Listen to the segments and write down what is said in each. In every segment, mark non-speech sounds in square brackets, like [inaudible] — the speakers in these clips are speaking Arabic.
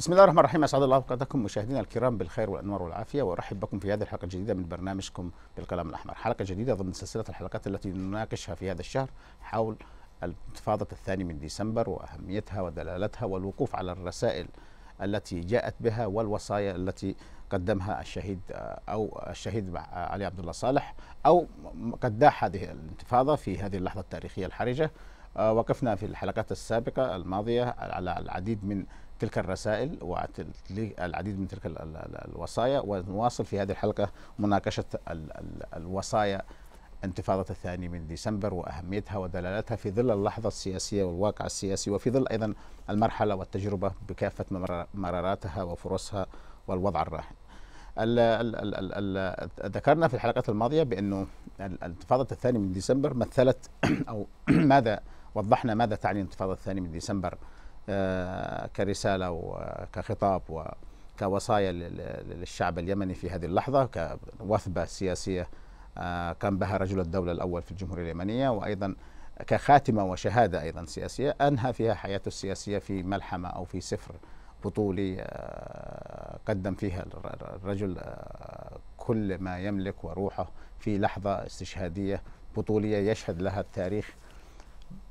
بسم الله الرحمن الرحيم اسعد الله اوقاتكم مشاهدينا الكرام بالخير والانوار والعافيه وارحب بكم في هذه الحلقه الجديده من برنامجكم بالقلم الاحمر، حلقه جديده ضمن سلسله الحلقات التي نناقشها في هذا الشهر حول الانتفاضه الثاني من ديسمبر واهميتها ودلالتها والوقوف على الرسائل التي جاءت بها والوصايا التي قدمها الشهيد او الشهيد علي عبد الله صالح او قداح هذه الانتفاضه في هذه اللحظه التاريخيه الحرجه آه، وقفنا في الحلقات السابقة الماضية على العديد من تلك الرسائل والعديد من تلك الوصايا ونواصل في هذه الحلقة مناقشة الوصايا انتفاضة الثاني من ديسمبر وأهميتها ودلالتها في ظل اللحظة السياسية والواقع السياسي وفي ظل أيضا المرحلة والتجربة بكافة مراراتها وفرصها والوضع الراهن ال ال ال ذكرنا في الحلقات الماضية بأنه الانتفاضة الثاني من ديسمبر مثلت [coughs] أو [coughs] ماذا وضحنا ماذا تعني الانتفاضة الثاني من ديسمبر آه، كرساله وكخطاب وكوصايا للشعب اليمني في هذه اللحظه كوثبه سياسيه قام آه، بها رجل الدوله الاول في الجمهوريه اليمنيه وايضا كخاتمه وشهاده ايضا سياسيه انهى فيها حياته السياسيه في ملحمه او في سفر بطولي آه، قدم فيها الرجل كل ما يملك وروحه في لحظه استشهاديه بطوليه يشهد لها التاريخ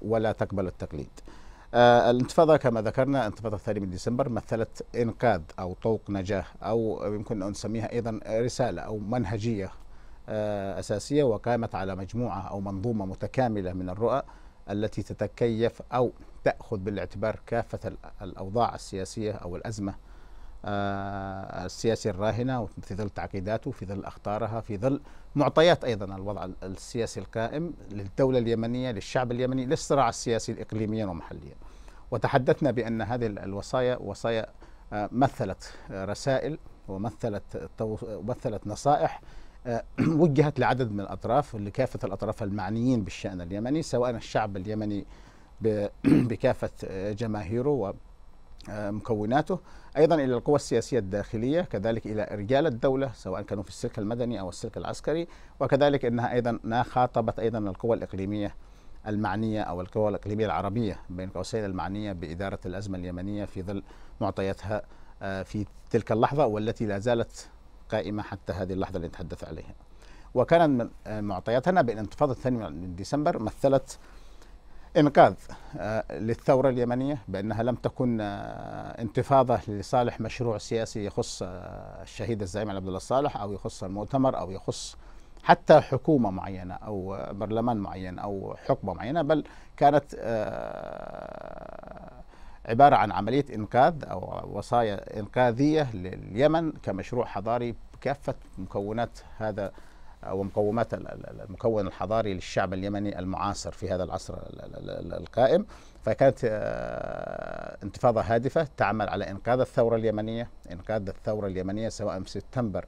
ولا تقبل التقليد. آه، الانتفاضه كما ذكرنا انتفاضه الثاني من ديسمبر مثلت انقاذ او طوق نجاه او يمكن ان نسميها ايضا رساله او منهجيه آه، اساسيه وقامت على مجموعه او منظومه متكامله من الرؤى التي تتكيف او تاخذ بالاعتبار كافه الاوضاع السياسيه او الازمه آه، السياسي الراهنه وفي ظل تعقيداته في ظل اخطارها في ظل معطيات ايضا الوضع السياسي القائم للدوله اليمنيه للشعب اليمني للصراع السياسي الاقليميا ومحليا. وتحدثنا بان هذه الوصايا وصايا آه، مثلت رسائل ومثلت ومثلت نصائح آه، [clears throat] وجهت لعدد من الاطراف لكافه الاطراف المعنيين بالشان اليمني سواء الشعب اليمني [clears throat] بكافه جماهيره آه، مكوناته ايضا الى القوى السياسيه الداخليه كذلك الى رجال الدوله سواء كانوا في السلك المدني او السلك العسكري وكذلك انها ايضا خاطبت ايضا القوى الاقليميه المعنيه او القوى الاقليميه العربيه بين قوسين المعنيه باداره الازمه اليمنيه في ظل معطياتها آه، في تلك اللحظه والتي لا زالت قائمه حتى هذه اللحظه اللي نتحدث عليها. وكانت آه، معطياتنا بان انتفاضه 2 من ديسمبر مثلت إنقاذ آه، للثورة اليمنية بأنها لم تكن آه، انتفاضة لصالح مشروع سياسي يخص آه، الشهيد الزعيم عبد الله الصالح أو يخص المؤتمر أو يخص حتى حكومة معينة أو برلمان معين أو حقبة معينة بل كانت عبارة عن عملية إنقاذ أو وصايا إنقاذية لليمن كمشروع حضاري بكافة مكونات هذا ومقومات المكون الحضاري للشعب اليمني المعاصر في هذا العصر القائم فكانت آه، انتفاضة هادفة تعمل على إنقاذ الثورة اليمنية إنقاذ الثورة اليمنية سواء في سبتمبر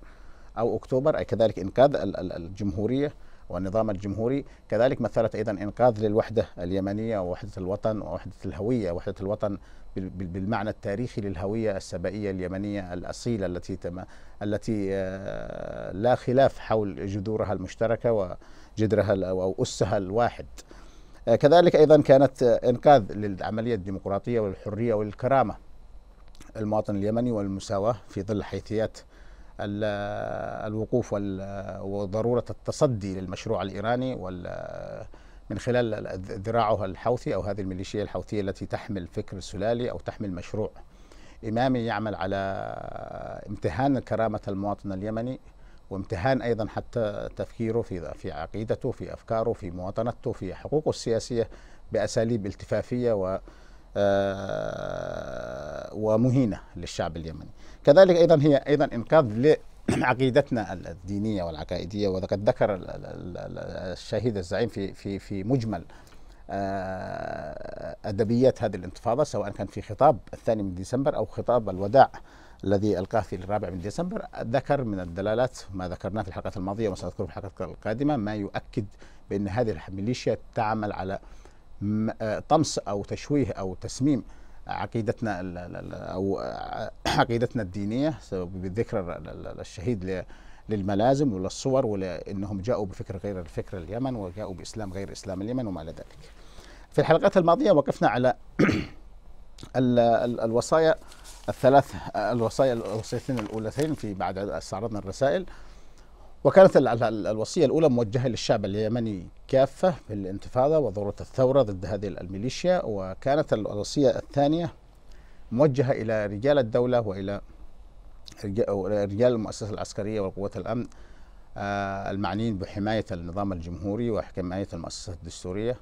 أو أكتوبر أي كذلك إنقاذ الجمهورية والنظام الجمهوري كذلك مثلت أيضا إنقاذ للوحدة اليمنية ووحدة الوطن ووحدة الهوية ووحدة الوطن بالمعنى التاريخي للهوية السبائية اليمنية الأصيلة التي تم التي آه، لا خلاف حول جذورها المشتركة وجذرها أو أسها الواحد آه، كذلك أيضا كانت آه، إنقاذ للعملية الديمقراطية والحرية والكرامة المواطن اليمني والمساواة في ظل حيثيات الوقوف وضرورة التصدي للمشروع الإيراني وال من خلال ذراعها الحوثي أو هذه الميليشيا الحوثية التي تحمل فكر سلالي أو تحمل مشروع إمامي يعمل على امتهان كرامة المواطن اليمني وامتهان ايضا حتى تفكيره في في عقيدته في افكاره في مواطنته في حقوقه السياسيه باساليب التفافيه و آه، ومهينه للشعب اليمني. كذلك ايضا هي ايضا انقاذ [clears throat] عقيدتنا الدينيه والعقائديه وقد ذكر الشهيد الزعيم في في في مجمل آه، ادبيات هذه الانتفاضه سواء كان في خطاب الثاني من ديسمبر او خطاب الوداع الذي القاه في الرابع من ديسمبر ذكر من الدلالات ما ذكرناه في الحلقات الماضيه سأذكره في الحلقات القادمه ما يؤكد بان هذه الميليشيا تعمل على آه، طمس او تشويه او تسميم عقيدتنا او [clears throat] عقيدتنا الدينيه بالذكر الشهيد للملازم وللصور ولانهم جاءوا بفكر غير الفكر اليمن وجاءوا باسلام غير اسلام اليمن وما الى ذلك. في الحلقات الماضيه وقفنا على [clears throat] الوصايا الثلاث الوصايا الوصيتين الاولتين في بعد استعرضنا الرسائل وكانت الوصية الأولى موجهة للشعب اليمني كافة في الانتفاضة وضرورة الثورة ضد هذه الميليشيا وكانت الوصية الثانية موجهة إلى رجال الدولة وإلى رجال المؤسسة العسكرية وقوات الأمن آه، المعنيين بحماية النظام الجمهوري وحماية المؤسسة الدستورية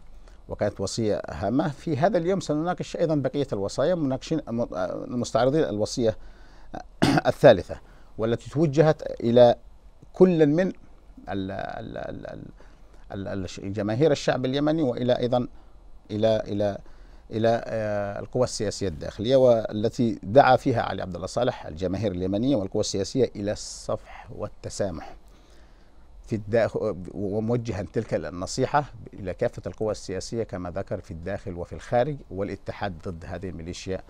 وكانت وصية هامة في هذا اليوم سنناقش أيضا بقية الوصايا مناقشين آه، مستعرضين الوصية [coughs] الثالثة والتي توجهت إلى كل من جماهير الشعب اليمني والى ايضا الى الى الى آه، القوى السياسيه الداخليه والتي دعا فيها علي عبد الله صالح الجماهير اليمنيه والقوى السياسيه الى الصفح والتسامح في الداخل وموجها تلك النصيحه الى كافه القوى السياسيه كما ذكر في الداخل وفي الخارج والاتحاد ضد هذه الميليشيا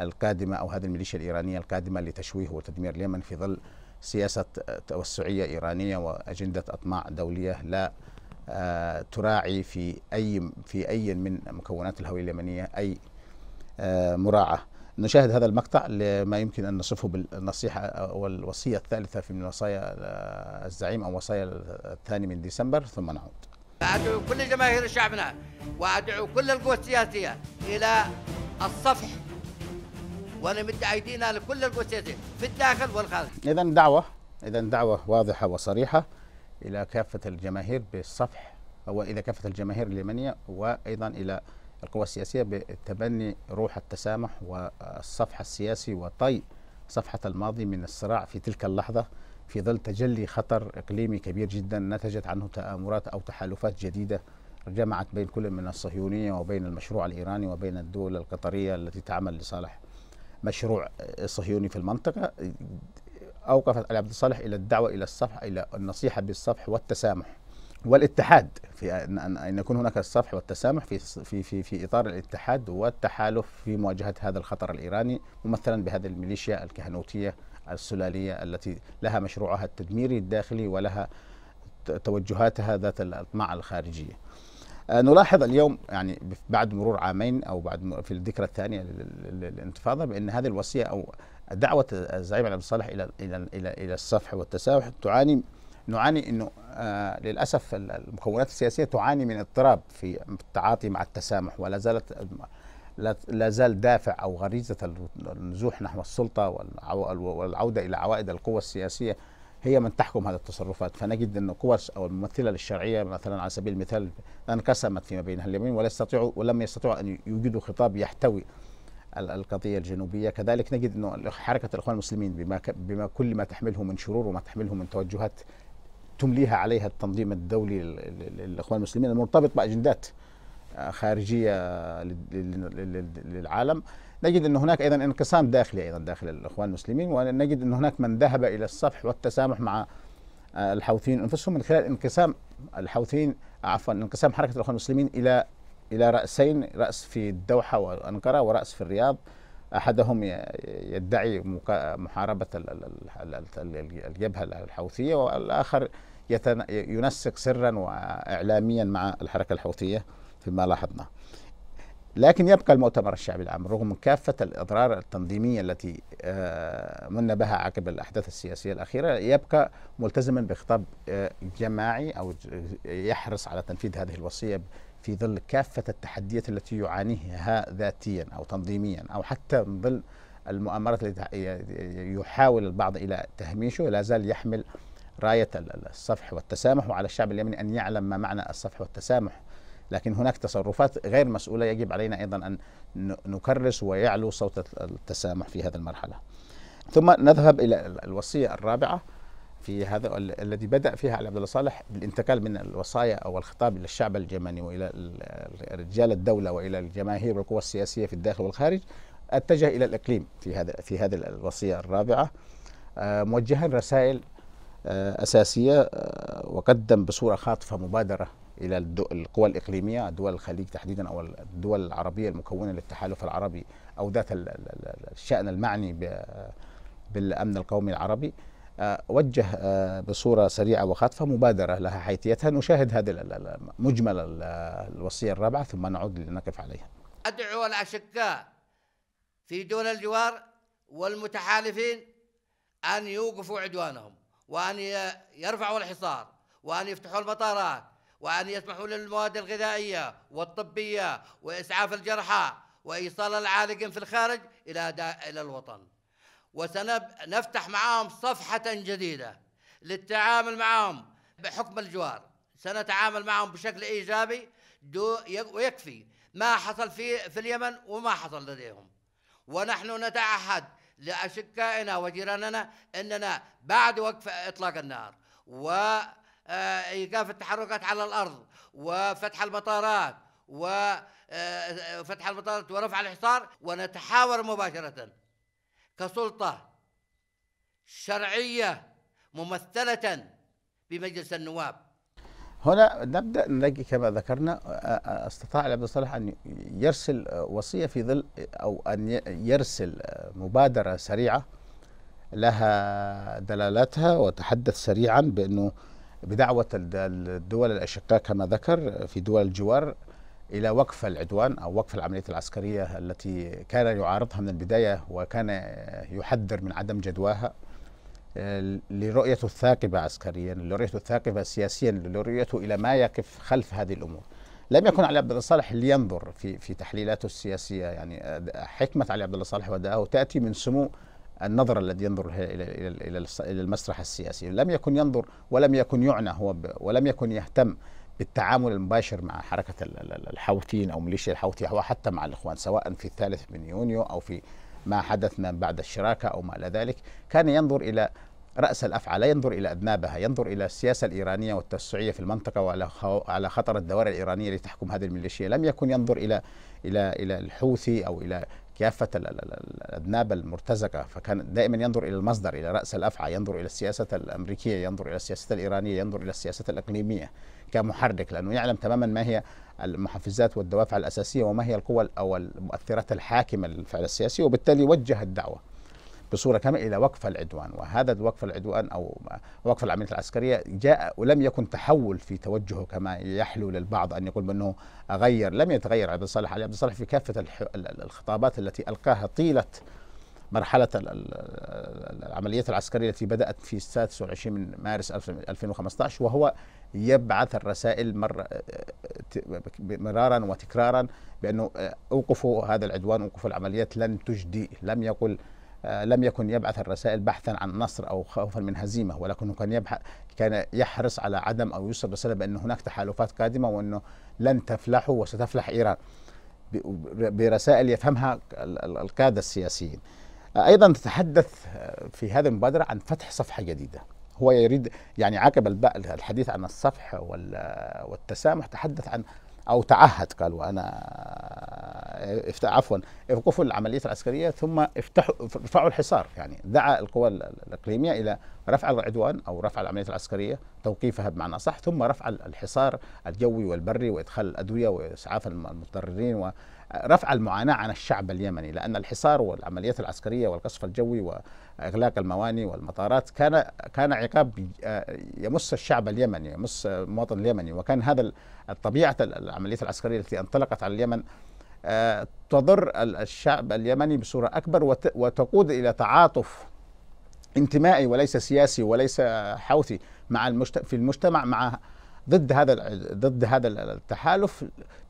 القادمه او هذه الميليشيا الايرانيه القادمه لتشويه وتدمير اليمن في ظل سياسة توسعية إيرانية وأجندة أطماع دولية لا آه، تراعي في أي في أي من مكونات الهوية اليمنية أي آه، مراعاة نشاهد هذا المقطع لما يمكن أن نصفه بالنصيحة والوصية الثالثة في من وصايا آه، الزعيم أو وصايا الثاني من ديسمبر ثم نعود أدعو كل جماهير شعبنا وأدعو كل القوى السياسية إلى الصفح وانا ايدينا لكل القسيسين في الداخل والخارج. اذا دعوه اذا دعوه واضحه وصريحه الى كافه الجماهير بالصفح او الى كافه الجماهير اليمنيه وايضا الى القوى السياسيه بتبني روح التسامح والصفح السياسي وطي صفحه الماضي من الصراع في تلك اللحظه في ظل تجلي خطر اقليمي كبير جدا نتجت عنه تآمرات او تحالفات جديده جمعت بين كل من الصهيونيه وبين المشروع الايراني وبين الدول القطريه التي تعمل لصالح مشروع آه، صهيوني في المنطقة أوقفت علي عبد الصالح إلى الدعوة إلى الصفح إلى النصيحة بالصفح والتسامح والاتحاد في أن أن يكون هناك الصفح والتسامح في في في في إطار الاتحاد والتحالف في مواجهة هذا الخطر الإيراني ممثلا بهذه الميليشيا الكهنوتية السلالية التي لها مشروعها التدميري الداخلي ولها توجهاتها ذات الاطماع الخارجية آه، نلاحظ اليوم يعني بعد مرور عامين او بعد في الذكرى الثانيه للانتفاضه بان هذه الوصيه او دعوه الزعيم عبد الصالح الى الى الى الى الصفح والتسامح تعاني نعاني انه آه، للاسف المكونات السياسيه تعاني من اضطراب في التعاطي مع التسامح ولا زالت لا زال دافع او غريزه النزوح نحو السلطه والعوده الى عوائد القوى السياسيه هي من تحكم هذه التصرفات فنجد أن قوى أو الممثلة للشرعية مثلا على سبيل المثال انقسمت فيما بينها اليمين ولا يستطيعوا ولم يستطيعوا أن يوجدوا خطاب يحتوي القضية الجنوبية كذلك نجد أن حركة الإخوان المسلمين بما, بما كل ما تحمله من شرور وما تحمله من توجهات تمليها عليها التنظيم الدولي للإخوان المسلمين المرتبط بأجندات آه، خارجية للعالم نجد أن هناك أيضا انقسام داخلي أيضا داخل الإخوان المسلمين ونجد أن هناك من ذهب إلى الصفح والتسامح مع آه، الحوثيين أنفسهم من خلال انقسام الحوثيين عفوا انقسام حركة الإخوان المسلمين إلى إلى رأسين رأس في الدوحة وأنقرة ورأس في الرياض احدهم يدعي محاربه الجبهه الحوثيه والاخر ينسق سرا واعلاميا مع الحركه الحوثيه فيما لاحظنا لكن يبقى المؤتمر الشعبي العام رغم كافة الأضرار التنظيمية التي آه، من بها عقب الأحداث السياسية الأخيرة يبقى ملتزما بخطاب آه، جماعي أو يحرص على تنفيذ هذه الوصية في ظل كافة التحديات التي يعانيها ذاتيا أو تنظيميا أو حتى من ظل المؤامرات التي يحاول البعض إلى تهميشه لا زال يحمل راية الصفح والتسامح وعلى الشعب اليمني أن يعلم ما معنى الصفح والتسامح لكن هناك تصرفات غير مسؤولة يجب علينا أيضا أن نكرس ويعلو صوت التسامح في هذه المرحلة ثم نذهب إلى الوصية الرابعة في هذا الذي بدأ فيها علي عبد الله صالح بالانتقال من الوصايا أو الخطاب إلى الشعب اليمني وإلى رجال الدولة وإلى الجماهير والقوى السياسية في الداخل والخارج اتجه إلى الإقليم في هذا في هذه الوصية الرابعة آه، موجها رسائل آه، أساسية آه، وقدم بصورة خاطفة مبادرة الى القوى الاقليميه دول الخليج تحديدا او الدول العربيه المكونه للتحالف العربي او ذات الشان المعني بالامن القومي العربي آه، وجه آه، بصوره سريعه وخاطفه مبادره لها حيثيتها نشاهد هذه مجمل الوصيه الرابعه ثم نعود لنقف عليها. ادعو الاشقاء في دول الجوار والمتحالفين ان يوقفوا عدوانهم وان يرفعوا الحصار وان يفتحوا المطارات وأن يسمحوا للمواد الغذائية والطبية وإسعاف الجرحى وإيصال العالقين في الخارج إلى إلى الوطن وسنفتح معهم صفحة جديدة للتعامل معهم بحكم الجوار سنتعامل معهم بشكل إيجابي ويكفي ما حصل في في اليمن وما حصل لديهم ونحن نتعهد لأشقائنا وجيراننا أننا بعد وقف إطلاق النار و ايقاف آه، التحركات على الارض وفتح المطارات وفتح آه، المطارات ورفع الحصار ونتحاور مباشره كسلطه شرعيه ممثله بمجلس النواب هنا نبدا نلاقي كما ذكرنا آه، استطاع عبد الصالح ان يرسل وصيه في ظل او ان يرسل مبادره سريعه لها دلالاتها وتحدث سريعا بانه بدعوة الدول الأشقاء كما ذكر في دول الجوار إلى وقف العدوان أو وقف العملية العسكرية التي كان يعارضها من البداية وكان يحذر من عدم جدواها آه، لرؤيته الثاقبة عسكريا لرؤيته الثاقبة سياسيا لرؤيته إلى ما يقف خلف هذه الأمور لم يكن علي عبد الله صالح لينظر في في تحليلاته السياسيه يعني آه، حكمه علي عبد الله صالح وداءه تاتي من سمو النظرة الذي ينظر إلى الى المسرح السياسي لم يكن ينظر ولم يكن يعنى هو ولم يكن يهتم بالتعامل المباشر مع حركة الحوثيين أو ميليشيا الحوثي أو حتى مع الإخوان سواء في الثالث من يونيو أو في ما حدث ما بعد الشراكة أو ما إلى ذلك كان ينظر إلى رأس الأفعى لا ينظر إلى أذنابها ينظر إلى السياسة الإيرانية والتوسعية في المنطقة وعلى خطر الدوائر الإيرانية التي تحكم هذه الميليشيا لم يكن ينظر إلى إلى إلى الحوثي أو إلى كافة الأذناب المرتزقة فكان دائما ينظر إلى المصدر إلى رأس الأفعى ينظر إلى السياسة الأمريكية ينظر إلى السياسة الإيرانية ينظر إلى السياسة الإقليمية كمحرك لأنه يعلم تماما ما هي المحفزات والدوافع الأساسية وما هي القوى أو المؤثرات الحاكمة للفعل السياسي وبالتالي وجه الدعوة بصوره كامله الى وقف العدوان وهذا وقف العدوان او وقف العمليه العسكريه جاء ولم يكن تحول في توجهه كما يحلو للبعض ان يقول بانه غير لم يتغير عبد الصالح علي عبد الصالح في كافه الخطابات التي القاها طيله مرحلة العمليات العسكرية التي بدأت في 26 من مارس 2015 وهو يبعث الرسائل مر مرارا وتكرارا بأنه أوقفوا هذا العدوان أوقفوا العمليات لن تجدي لم يقل آه، لم يكن يبعث الرسائل بحثا عن نصر او خوفا من هزيمه ولكنه كان يبحث كان يحرص على عدم او يوصل رساله بان هناك تحالفات قادمه وانه لن تفلحوا وستفلح ايران برسائل يفهمها القاده السياسيين. آه، ايضا تتحدث آه، في هذه المبادره عن فتح صفحه جديده. هو يريد يعني عقب الحديث عن الصفح والتسامح تحدث عن او تعهد قال وانا عفوا اوقفوا العمليات العسكريه ثم افتحوا ارفعوا الحصار يعني دعا القوى الاقليميه الى رفع العدوان او رفع العمليات العسكريه توقيفها بمعنى صح ثم رفع الحصار الجوي والبري وادخال الادويه واسعاف المتضررين رفع المعاناة عن الشعب اليمني لأن الحصار والعمليات العسكرية والقصف الجوي وإغلاق المواني والمطارات كان كان عقاب آه، يمس الشعب اليمني يمس المواطن اليمني وكان هذا طبيعة العمليات العسكرية التي انطلقت على اليمن آه، تضر الشعب اليمني بصورة أكبر وتقود إلى تعاطف انتمائي وليس سياسي وليس حوثي مع المجتمع في المجتمع مع ضد هذا ضد هذا التحالف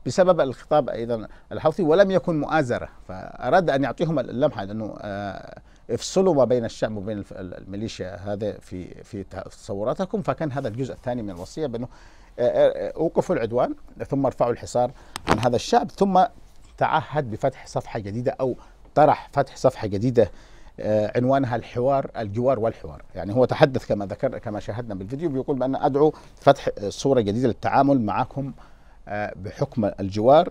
بسبب الخطاب ايضا الحوثي ولم يكن مؤازره فاراد ان يعطيهم اللمحه لانه آه، افصلوا ما بين الشعب وبين الميليشيا هذا في في تصوراتكم فكان هذا الجزء الثاني من الوصيه بانه آه، آه، اوقفوا العدوان ثم ارفعوا الحصار عن هذا الشعب ثم تعهد بفتح صفحه جديده او طرح فتح صفحه جديده آه، عنوانها الحوار الجوار والحوار يعني هو تحدث كما ذكر كما شاهدنا بالفيديو بيقول بأن أدعو فتح صورة جديدة للتعامل معكم آه، بحكم الجوار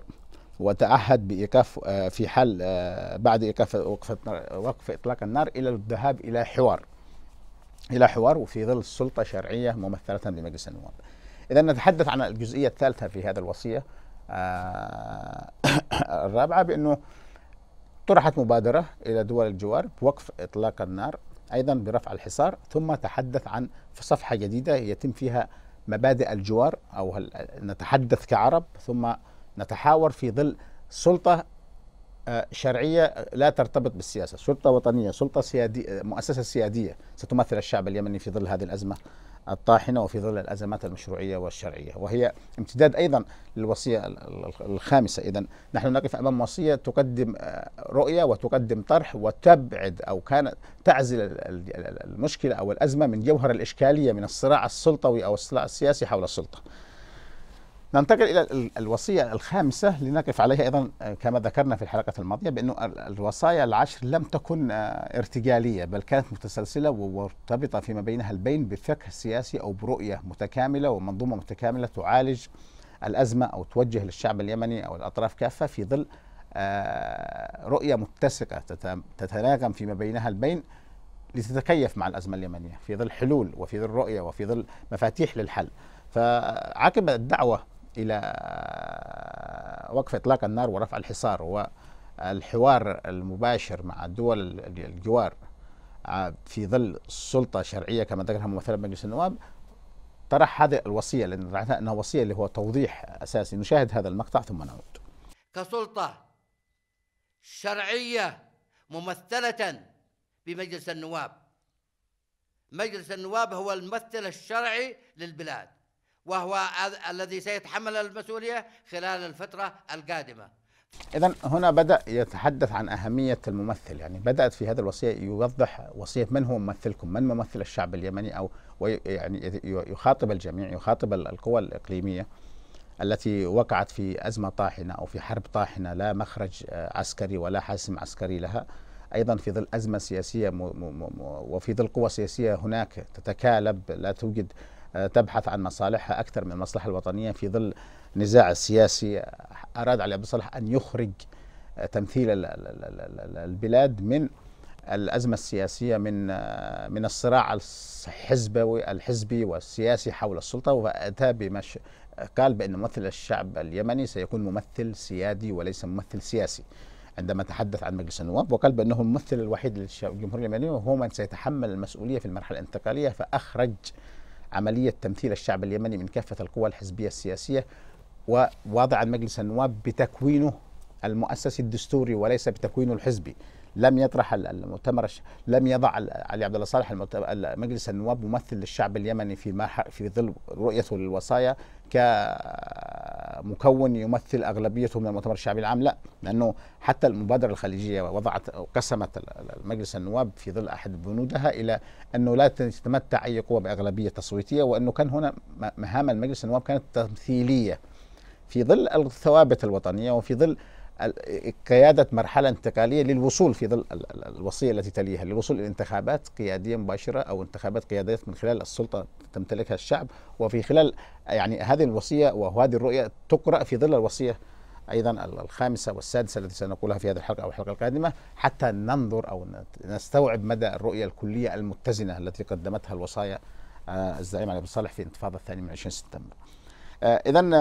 وتعهد بإيقاف آه، في حال بعد إيقاف وقف وقف إطلاق النار إلى الذهاب إلى حوار إلى حوار وفي ظل سلطة شرعية ممثلة بمجلس النواب إذا نتحدث عن الجزئية الثالثة في هذا الوصية [coughs] الرابعة بأنه طرحت مبادرة إلى دول الجوار بوقف إطلاق النار أيضا برفع الحصار ثم تحدث عن صفحة جديدة يتم فيها مبادئ الجوار أو نتحدث كعرب ثم نتحاور في ظل سلطة آه، شرعية لا ترتبط بالسياسة سلطة وطنية سلطة سيادية مؤسسة سيادية ستمثل الشعب اليمني في ظل هذه الأزمة الطاحنة وفي ظل الأزمات المشروعية والشرعية وهي امتداد أيضا للوصية الخامسة إذا نحن نقف أمام وصية تقدم آه، رؤية وتقدم طرح وتبعد أو كانت تعزل المشكلة أو الأزمة من جوهر الإشكالية من الصراع السلطوي أو الصراع السياسي حول السلطة ننتقل الى الوصيه الخامسه لنقف عليها ايضا آه، كما ذكرنا في الحلقه الماضيه بانه الوصايا العشر لم تكن آه، ارتجاليه بل كانت متسلسله ومرتبطه فيما بينها البين بفقه سياسي او برؤيه متكامله ومنظومه متكامله تعالج الازمه او توجه للشعب اليمني او الاطراف كافه في ظل آه، رؤيه متسقه تتناغم فيما بينها البين لتتكيف مع الازمه اليمنيه في ظل حلول وفي ظل رؤيه وفي ظل مفاتيح للحل. فعقب الدعوه الى وقف اطلاق النار ورفع الحصار والحوار المباشر مع الدول الجوار آه، في ظل سلطه شرعيه كما ذكرها ممثله مجلس النواب طرح هذه الوصيه لان رأيناها انها وصيه اللي هو توضيح اساسي نشاهد هذا المقطع ثم نعود. كسلطه شرعيه ممثله بمجلس النواب. مجلس النواب هو الممثل الشرعي للبلاد. وهو الذي سيتحمل المسؤولية خلال الفترة القادمة إذا هنا بدأ يتحدث عن أهمية الممثل يعني بدأت في هذا الوصية يوضح وصية من هو ممثلكم من ممثل الشعب اليمني أو يعني يخاطب الجميع يخاطب القوى الإقليمية التي وقعت في أزمة طاحنة أو في حرب طاحنة لا مخرج عسكري ولا حاسم عسكري لها أيضا في ظل أزمة سياسية وفي ظل قوى سياسية هناك تتكالب لا توجد تبحث عن مصالحها أكثر من المصلحة الوطنية في ظل نزاع سياسي أراد علي عبد الصالح أن يخرج تمثيل البلاد من الأزمة السياسية من من الصراع الحزبوي الحزبي والسياسي حول السلطة وأتى بمش قال بأن ممثل الشعب اليمني سيكون ممثل سيادي وليس ممثل سياسي عندما تحدث عن مجلس النواب وقال بأنه الممثل الوحيد للجمهورية اليمنية وهو من سيتحمل المسؤولية في المرحلة الانتقالية فأخرج عملية تمثيل الشعب اليمني من كافة القوى الحزبية السياسية ووضع مجلس النواب بتكوينه المؤسسي الدستوري وليس بتكوينه الحزبي لم يطرح المؤتمر لم يضع علي عبد الله صالح مجلس النواب ممثل للشعب اليمني في في ظل رؤيته للوصايا كمكون يمثل اغلبيته من المؤتمر الشعبي العام لا لانه حتى المبادره الخليجيه وضعت او قسمت مجلس النواب في ظل احد بنودها الى انه لا تتمتع اي قوه باغلبيه تصويتيه وانه كان هنا مهام المجلس النواب كانت تمثيليه في ظل الثوابت الوطنيه وفي ظل قيادة مرحلة انتقالية للوصول في ظل الوصية التي تليها للوصول إلى انتخابات قيادية مباشرة أو انتخابات قيادية من خلال السلطة تمتلكها الشعب وفي خلال يعني هذه الوصية وهذه الرؤية تقرأ في ظل الوصية أيضا الخامسة والسادسة التي سنقولها في هذه الحلقة أو الحلقة القادمة حتى ننظر أو نستوعب مدى الرؤية الكلية المتزنة التي قدمتها الوصايا آه، الزعيم علي بن صالح في انتفاضة الثانية من 20 سبتمبر آه، اذا آه،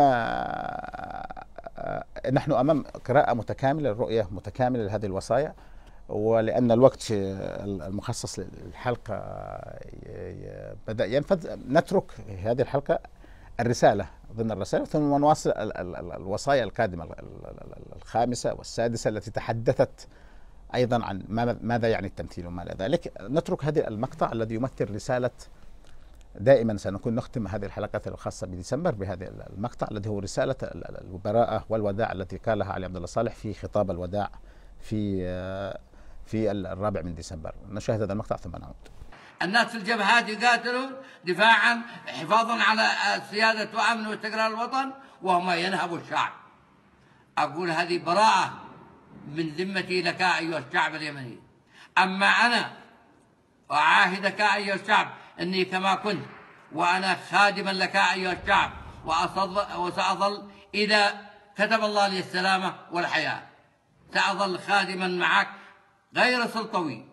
آه، نحن امام قراءه متكامله الرؤيه متكامله لهذه الوصايا ولان الوقت المخصص للحلقه بدا ينفذ نترك هذه الحلقه الرساله ضمن الرسائل ثم نواصل الوصايا القادمه الخامسه والسادسه التي تحدثت ايضا عن ماذا يعني التمثيل وما الى ذلك نترك هذا المقطع الذي يمثل رساله دائما سنكون نختم هذه الحلقة الخاصة بديسمبر بهذا المقطع الذي هو رسالة البراءة والوداع التي قالها علي عبد الله صالح في خطاب الوداع في آه، في الرابع من ديسمبر نشاهد هذا المقطع ثم نعود الناس في الجبهات يقاتلون دفاعا حفاظا على سيادة وأمن واستقرار الوطن وهم ينهبوا الشعب أقول هذه براءة من ذمتي لك أيها الشعب اليمني أما أنا وأعاهدك أيها الشعب أني كما كنت وأنا خادما لك أيها الشعب وسأظل إذا كتب الله لي السلامة والحياة سأظل خادما معك غير سلطوي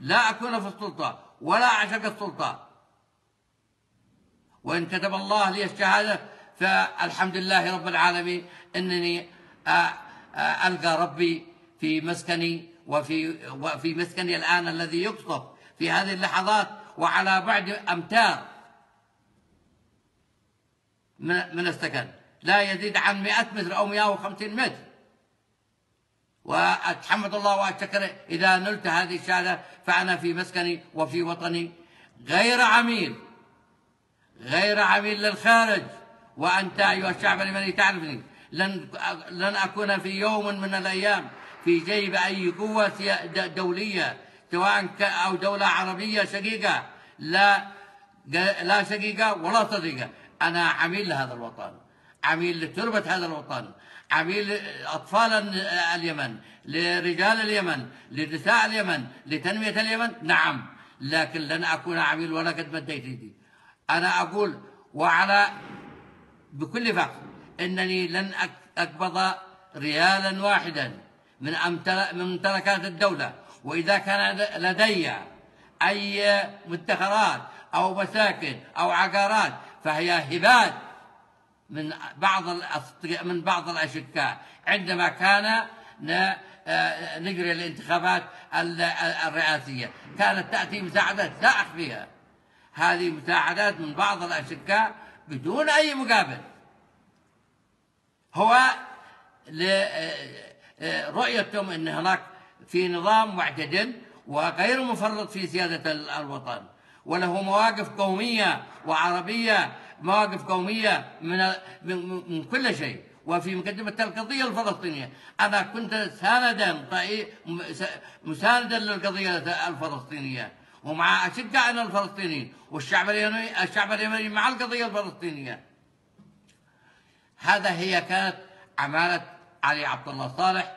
لا أكون في السلطة ولا أعشق السلطة وإن كتب الله لي الشهادة فالحمد لله رب العالمين أنني ألقى ربي في مسكني وفي وفي مسكني الآن الذي يقصف في هذه اللحظات وعلى بعد أمتار من السكن لا يزيد عن 100 متر أو 150 متر وأتحمد الله وأتشكر إذا نلت هذه الشهادة فأنا في مسكني وفي وطني غير عميل غير عميل للخارج وأنت أيها الشعب اليمني تعرفني لن لن أكون في يوم من الأيام في جيب أي قوة دولية سواء أو دولة عربية شقيقة لا لا شقيقة ولا صديقة أنا عميل لهذا الوطن عميل لتربة هذا الوطن عميل أطفال اليمن لرجال اليمن لنساء اليمن لتنمية اليمن نعم لكن لن أكون عميل ولا قد مديت يدي أنا أقول وعلى بكل فخر أنني لن أقبض ريالا واحدا من من الدولة وإذا كان لدي أي مدخرات أو مساكن أو عقارات فهي هبات من بعض من بعض الأشكاء عندما كان نجري آه، الانتخابات الرئاسية كانت تأتي مساعدات سائح فيها هذه مساعدات من بعض الأشكاء بدون أي مقابل هو آه، آه، رؤيتهم أن هناك في نظام معتدل وغير مفرط في سيادة الوطن وله مواقف قومية وعربية مواقف قومية من, من كل شيء وفي مقدمة القضية الفلسطينية أنا كنت ساندا مساندا للقضية الفلسطينية ومع أشقة الفلسطينيين والشعب اليمني الشعب اليمني مع القضية الفلسطينية هذا هي كانت عمالة علي عبد الله صالح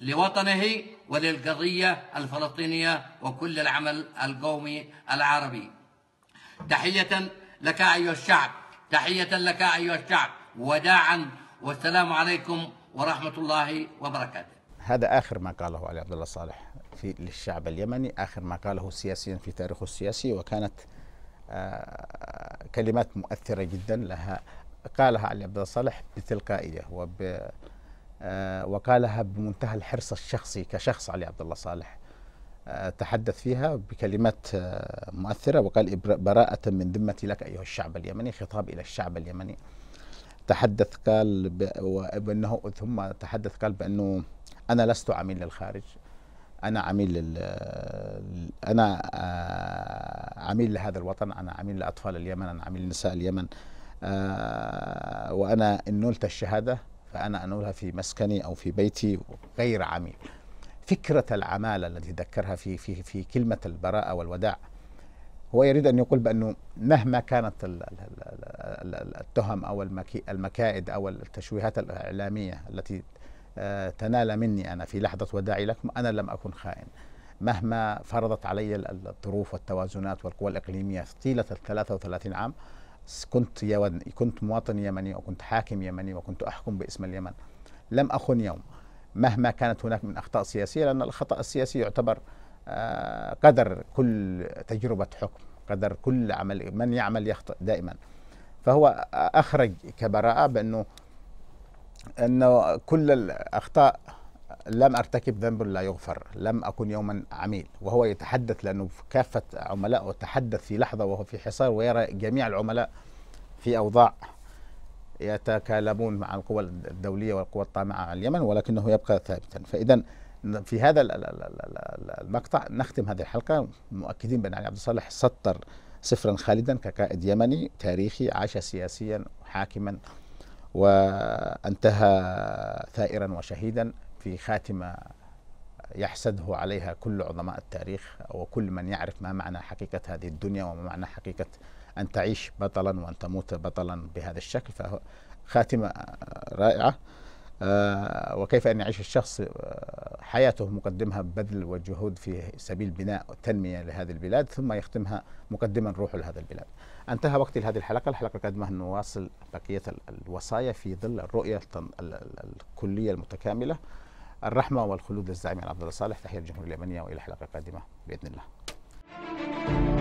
لوطنه وللقضية الفلسطينية وكل العمل القومي العربي تحية لك أيها الشعب تحية لك أيها الشعب وداعا والسلام عليكم ورحمة الله وبركاته هذا آخر ما قاله علي عبد الله صالح في للشعب اليمني آخر ما قاله سياسيا في تاريخه السياسي وكانت آه، كلمات مؤثرة جدا لها قالها علي عبد الله صالح بتلقائية وب آه، وقالها بمنتهى الحرص الشخصي كشخص علي عبد الله صالح آه، تحدث فيها بكلمات آه، مؤثرة وقال براءة من ذمتي لك أيها الشعب اليمني خطاب إلى الشعب اليمني تحدث قال بأنه ثم تحدث قال بأنه أنا لست عميل للخارج أنا عميل أنا عميل لهذا الوطن أنا عميل لأطفال اليمن أنا عميل لنساء اليمن وأنا إن نلت الشهادة فأنا أنولها في مسكني أو في بيتي غير عميل فكرة العمالة التي ذكرها في, في, في كلمة البراءة والوداع هو يريد أن يقول بأنه مهما كانت التهم أو المكائد أو التشويهات الإعلامية التي آه، تنال مني أنا في لحظة وداعي لكم أنا لم أكن خائن مهما فرضت علي الظروف والتوازنات والقوى الإقليمية طيلة ال 33 عام كنت يمني كنت مواطن يمني وكنت حاكم يمني وكنت أحكم باسم اليمن لم أخن يوم مهما كانت هناك من أخطاء سياسية لأن الخطأ السياسي يعتبر آه، قدر كل تجربة حكم قدر كل عمل من يعمل يخطئ دائما فهو أخرج كبراءة بأنه أنه كل الأخطاء لم ارتكب ذنب لا يغفر لم اكن يوما عميل وهو يتحدث لانه كافه عملاء تحدث في لحظه وهو في حصار ويرى جميع العملاء في اوضاع يتكالمون مع القوى الدوليه والقوى الطامعه على اليمن ولكنه يبقى ثابتا فاذا في هذا المقطع نختم هذه الحلقه مؤكدين بان علي عبد الصالح سطر صفرا خالدا كقائد يمني تاريخي عاش سياسيا حاكما وانتهى ثائرا وشهيدا في خاتمة يحسده عليها كل عظماء التاريخ وكل من يعرف ما معنى حقيقة هذه الدنيا وما معنى حقيقة أن تعيش بطلا وأن تموت بطلا بهذا الشكل فخاتمة رائعة آه، وكيف أن يعيش الشخص آه، حياته مقدمها بذل وجهود في سبيل بناء وتنمية لهذه البلاد ثم يختمها مقدما روحه لهذا البلاد انتهى وقتي لهذه الحلقة الحلقة القادمة نواصل بقية الوصايا في ظل الرؤية الكلية المتكاملة الرحمه والخلود للزعيم عبد الله صالح تحيه الجمهوريه اليمنيه والى حلقه قادمه باذن الله